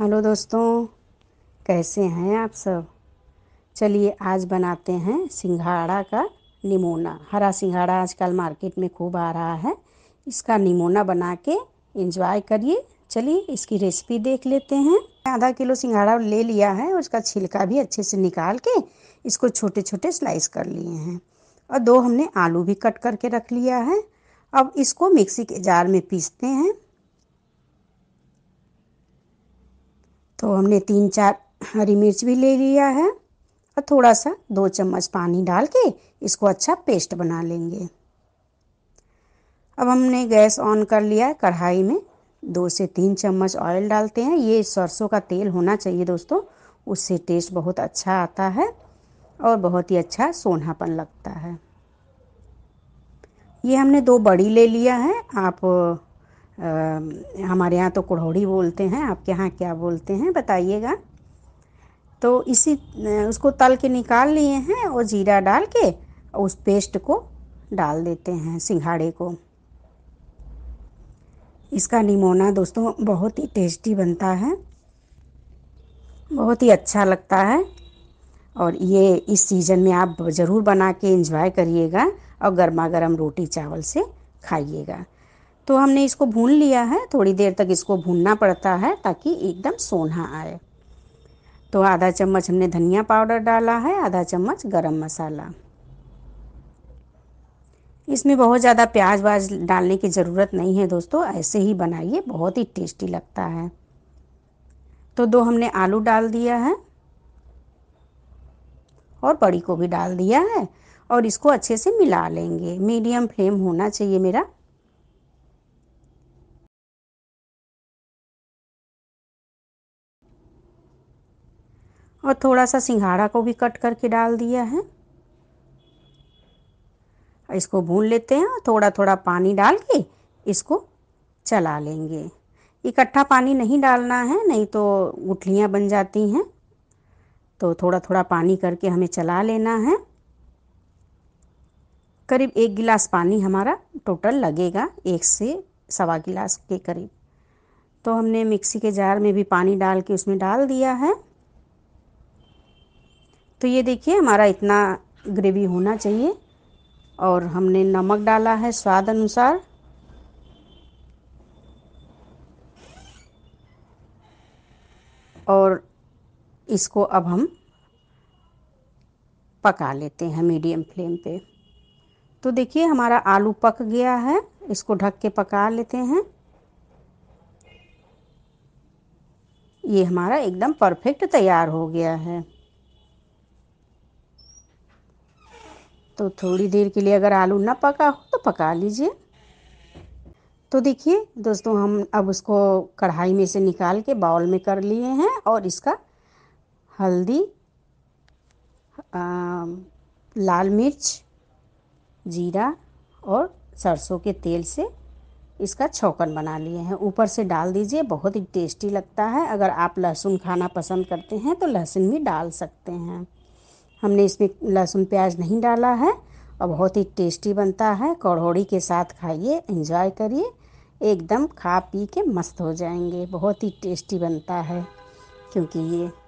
hello दोस्तों कैसे हैं आप सब चलिए आज बनाते हैं सिंघाड़ा का निमोना हरा सिंघाड़ा आजकल मार्केट में खूब आ रहा है इसका निमोना बना के इंजॉय करिए चलिए इसकी रेसिपी देख लेते हैं आधा किलो सिंघाड़ा ले लिया है उसका छिलका भी अच्छे से निकाल के इसको छोटे छोटे स्लाइस कर लिए हैं और दो हमने आलू भी कट करके रख लिया है अब इसको मिक्सी के जार में पीसते हैं तो हमने तीन चार हरी मिर्च भी ले लिया है और थोड़ा सा दो चम्मच पानी डाल के इसको अच्छा पेस्ट बना लेंगे अब हमने गैस ऑन कर लिया है कढ़ाई में दो से तीन चम्मच ऑयल डालते हैं ये सरसों का तेल होना चाहिए दोस्तों उससे टेस्ट बहुत अच्छा आता है और बहुत ही अच्छा सोनापन लगता है ये हमने दो बड़ी ले लिया है आप हमारे यहाँ तो कुड़ौड़ी बोलते हैं आपके यहाँ क्या बोलते हैं बताइएगा तो इसी उसको तल के निकाल लिए हैं और जीरा डाल के उस पेस्ट को डाल देते हैं सिंघाड़े को इसका निमोना दोस्तों बहुत ही टेस्टी बनता है बहुत ही अच्छा लगता है और ये इस सीज़न में आप ज़रूर बना के इंजॉय करिएगा और गर्मा गर्म रोटी चावल से खाइएगा तो हमने इसको भून लिया है थोड़ी देर तक इसको भूनना पड़ता है ताकि एकदम सोना आए तो आधा चम्मच हमने धनिया पाउडर डाला है आधा चम्मच गरम मसाला इसमें बहुत ज़्यादा प्याज व्याज डालने की ज़रूरत नहीं है दोस्तों ऐसे ही बनाइए बहुत ही टेस्टी लगता है तो दो हमने आलू डाल दिया है और बड़ी को भी डाल दिया है और इसको अच्छे से मिला लेंगे मीडियम फ्लेम होना चाहिए मेरा और थोड़ा सा सिंघाड़ा को भी कट करके डाल दिया है इसको भून लेते हैं और थोड़ा थोड़ा पानी डाल के इसको चला लेंगे इकट्ठा पानी नहीं डालना है नहीं तो गुठलियाँ बन जाती हैं तो थोड़ा थोड़ा पानी करके हमें चला लेना है करीब एक गिलास पानी हमारा टोटल लगेगा एक से सवा गिलास के करीब तो हमने मिक्सी के जार में भी पानी डाल के उसमें डाल दिया है तो ये देखिए हमारा इतना ग्रेवी होना चाहिए और हमने नमक डाला है स्वाद अनुसार और इसको अब हम पका लेते हैं मीडियम फ्लेम पे तो देखिए हमारा आलू पक गया है इसको ढक के पका लेते हैं ये हमारा एकदम परफेक्ट तैयार हो गया है तो थोड़ी देर के लिए अगर आलू ना पका हो तो पका लीजिए तो देखिए दोस्तों हम अब उसको कढ़ाई में से निकाल के बाउल में कर लिए हैं और इसका हल्दी आ, लाल मिर्च जीरा और सरसों के तेल से इसका छौकन बना लिए हैं ऊपर से डाल दीजिए बहुत ही टेस्टी लगता है अगर आप लहसुन खाना पसंद करते हैं तो लहसुन भी डाल सकते हैं हमने इसमें लहसुन प्याज नहीं डाला है और बहुत ही टेस्टी बनता है कड़ौड़ी के साथ खाइए एंजॉय करिए एकदम खा पी के मस्त हो जाएंगे बहुत ही टेस्टी बनता है क्योंकि ये